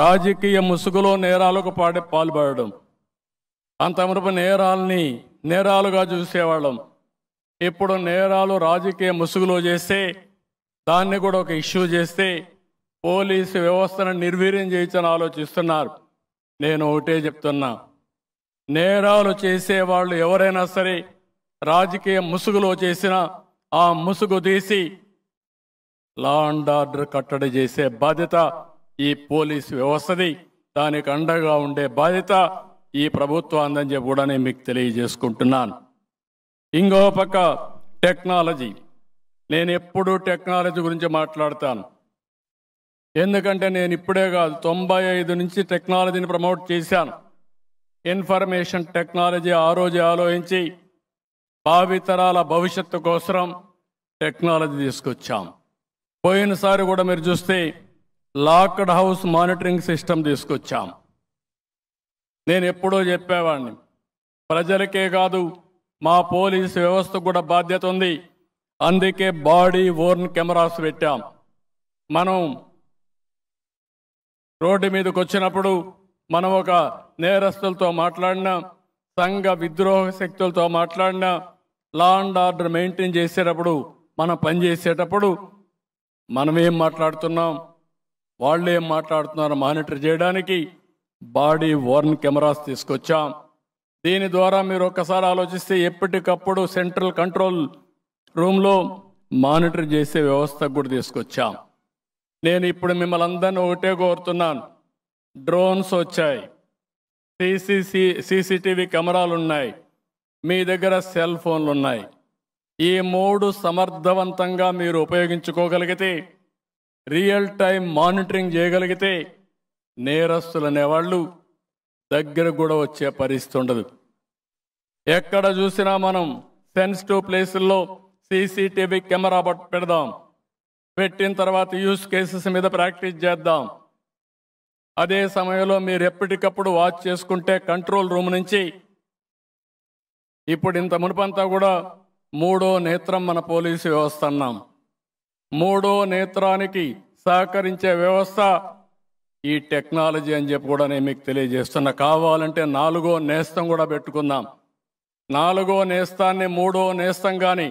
రాజకీయ ముసుగులో నేరాలకు పాడే పాల్పడడం అంతమరపు నేరాల్ని నేరాలుగా చూసేవాళ్ళం ఇప్పుడు నేరాలు రాజకీయ ముసుగులో చేస్తే దాన్ని కూడా ఒక ఇష్యూ చేస్తే పోలీసు వ్యవస్థను నిర్వీర్యం చేయించని ఆలోచిస్తున్నారు నేను ఒకటే చెప్తున్నా నేరాలు చేసేవాళ్ళు ఎవరైనా సరే రాజకీయ ముసుగులో చేసిన ఆ ముసుగు తీసి లా అండ్ ఆర్డర్ కట్టడి చేసే బాధ్యత ఈ పోలీసు వ్యవస్థది దానికి అండగా ఉండే బాధ్యత ఈ ప్రభుత్వం అందని కూడా నేను మీకు తెలియజేసుకుంటున్నాను ఇంకో పక్క టెక్నాలజీ నేను ఎప్పుడూ టెక్నాలజీ గురించి మాట్లాడతాను ఎందుకంటే నేను ఇప్పుడే కాదు తొంభై ఐదు నుంచి టెక్నాలజీని ప్రమోట్ చేశాను ఇన్ఫర్మేషన్ టెక్నాలజీ ఆ రోజు ఆలోచించి భావితరాల భవిష్యత్తు కోసం టెక్నాలజీ తీసుకొచ్చాం పోయినసారి కూడా మీరు చూస్తే లాక్డ్ హౌస్ మానిటరింగ్ సిస్టమ్ తీసుకొచ్చాం నేను ఎప్పుడో చెప్పేవాడిని ప్రజలకే కాదు మా పోలీస్ వ్యవస్థ కూడా బాధ్యత ఉంది అందుకే బాడీ ఓర్న్ కెమెరాస్ పెట్టాం మనం రోడ్డు మీదకి వచ్చినప్పుడు మనం ఒక నేరస్తులతో మాట్లాడినా సంఘ విద్రోహ శక్తులతో మాట్లాడినా లా అండ్ ఆర్డర్ మెయింటైన్ చేసేటప్పుడు మనం పనిచేసేటప్పుడు మనమేం మాట్లాడుతున్నాం వాళ్ళు ఏం మాట్లాడుతున్నారో మానిటర్ చేయడానికి బాడీ వార్న్ కెమెరాస్ తీసుకొచ్చాం దీని ద్వారా మీరు ఒక్కసారి ఆలోచిస్తే ఎప్పటికప్పుడు సెంట్రల్ కంట్రోల్ రూమ్లో మానిటర్ చేసే వ్యవస్థ కూడా తీసుకొచ్చాం నేను ఇప్పుడు మిమ్మల్ని అందరినీ ఒకటే కోరుతున్నాను డ్రోన్స్ వచ్చాయి సీసీసీ సీసీటీవీ కెమెరాలు ఉన్నాయి మీ దగ్గర సెల్ ఫోన్లు ఉన్నాయి ఈ మూడు సమర్థవంతంగా మీరు ఉపయోగించుకోగలిగితే రియల్ టైం మానిటరింగ్ చేయగలిగితే నేరస్తులు అనేవాళ్ళు దగ్గర కూడా వచ్చే పరిస్థితి ఉండదు ఎక్కడ చూసినా మనం సెన్సిటివ్ ప్లేసుల్లో సీసీటీవీ కెమెరా పెడదాం పెట్టిన తర్వాత యూస్ కేసెస్ మీద ప్రాక్టీస్ చేద్దాం అదే సమయంలో మీరు ఎప్పటికప్పుడు వాచ్ చేసుకుంటే కంట్రోల్ రూమ్ నుంచి ఇప్పుడు ఇంత మునుపంతా కూడా మూడో నేత్రం మన పోలీసు వ్యవస్థ అన్నాం మూడో నేత్రానికి సహకరించే వ్యవస్థ ఈ టెక్నాలజీ అని చెప్పి కూడా నేను మీకు తెలియజేస్తున్నా కావాలంటే నాలుగో నేస్తం కూడా పెట్టుకుందాం నాలుగో నేస్తాన్ని మూడో నేస్తం కానీ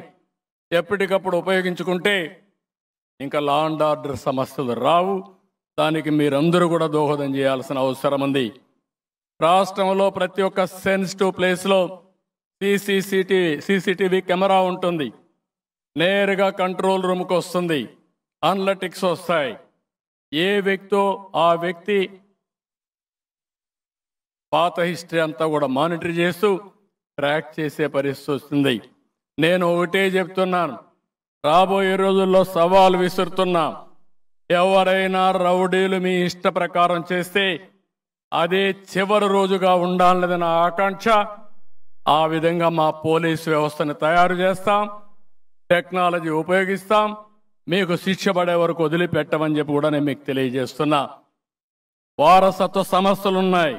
ఎప్పటికప్పుడు ఉపయోగించుకుంటే ఇంకా లా అండ్ ఆర్డర్ సమస్యలు రావు దానికి మీరందరూ కూడా దోహదం చేయాల్సిన అవసరం ఉంది రాష్ట్రంలో ప్రతి ఒక్క సెన్సిటివ్ ప్లేస్లో సీసీసీటీవీ సీసీటీవీ కెమెరా ఉంటుంది నేరుగా కంట్రోల్ రూమ్కి వస్తుంది అనలటిక్స్ వస్తాయి ఏ వ్యక్తో ఆ వ్యక్తి పాత హిస్టరీ అంతా కూడా మానిటర్ చేస్తూ ట్రాక్ చేసే పరిస్థితి వస్తుంది నేను ఒకటే చెప్తున్నాను రాబోయే రోజుల్లో సవాలు విసురుతున్నా ఎవరైనా రౌడీలు మీ ఇష్ట ప్రకారం చేస్తే అదే చివరి రోజుగా ఉండాలనేది నా ఆకాంక్ష ఆ విధంగా మా పోలీసు వ్యవస్థను తయారు చేస్తాం టెక్నాలజీ ఉపయోగిస్తాం మీకు శిక్ష పడే వరకు వదిలిపెట్టమని చెప్పి కూడా నేను మీకు తెలియజేస్తున్నా వారసత్వ సమస్యలు ఉన్నాయి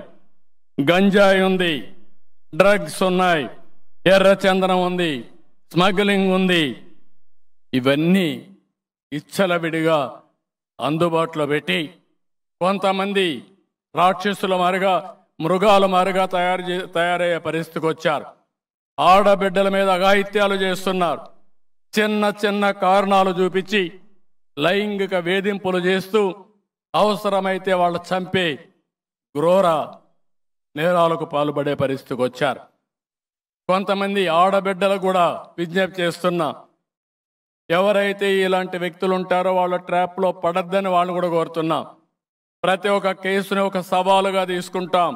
గంజాయి ఉంది డ్రగ్స్ ఉన్నాయి ఎర్రచందనం ఉంది స్మగ్లింగ్ ఉంది ఇవన్నీ ఇచ్చల విడిగా అందుబాటులో పెట్టి కొంతమంది రాక్షసుల మారిగా మృగాల మారిగా తయారు తయారయ్యే పరిస్థితికి వచ్చారు ఆడబిడ్డల మీద అఘాయిత్యాలు చేస్తున్నారు చిన్న చిన్న కారణాలు చూపించి లైంగిక వేధింపులు చేస్తూ అవసరమైతే వాళ్ళు చంపే గ్రోర నేరాలకు పాల్పడే పరిస్థితికి వచ్చారు కొంతమంది ఆడబిడ్డలు కూడా విజ్ఞప్తి చేస్తున్నా ఎవరైతే ఇలాంటి వ్యక్తులు ఉంటారో వాళ్ళ ట్రాప్లో పడద్దని వాళ్ళు కూడా కోరుతున్నాం ప్రతి ఒక్క కేసుని ఒక సవాలుగా తీసుకుంటాం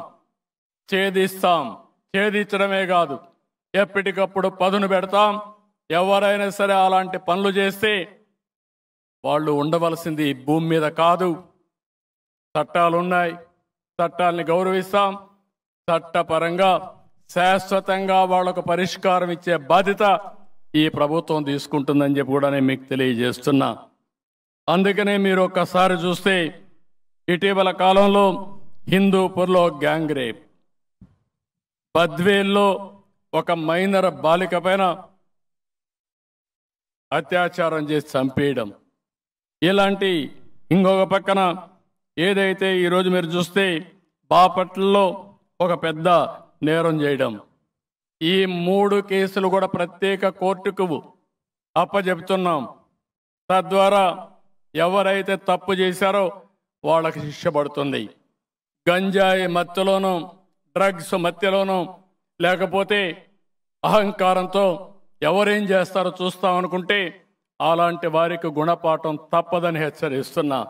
ఛేదిస్తాం ఛేదించడమే కాదు ఎప్పటికప్పుడు పదును పెడతాం ఎవరైనా సరే అలాంటి పనులు చేస్తే వాళ్ళు ఉండవలసింది భూమి మీద కాదు చట్టాలు ఉన్నాయి చట్టాలని గౌరవిస్తాం చట్టపరంగా శాశ్వతంగా వాళ్ళకు పరిష్కారం ఇచ్చే బాధ్యత ఈ ప్రభుత్వం తీసుకుంటుందని చెప్పి కూడా నేను మీకు తెలియజేస్తున్నా అందుకనే మీరు ఒక్కసారి చూస్తే ఇటీవల కాలంలో హిందూపూర్లో గ్యాంగ్రేప్ రేప్ బద్వేల్లో ఒక మైనర్ బాలిక పైన అత్యాచారం చేసి చంపేయడం ఇలాంటి ఇంకొక పక్కన ఏదైతే ఈరోజు మీరు చూస్తే బాపట్లలో ఒక పెద్ద నేరం చేయడం ఈ మూడు కేసులు కూడా ప్రత్యేక కోర్టుకు అప్పజెపుతున్నాం తద్వారా ఎవరైతే తప్పు చేశారో వాళ్ళకి శిక్ష పడుతుంది గంజాయి మత్తులోనూ డ్రగ్స్ మత్తులోనూ లేకపోతే అహంకారంతో ఎవరేం చేస్తారో చూస్తాం అనుకుంటే అలాంటి వారికి గుణపాఠం తప్పదని హెచ్చరిస్తున్నా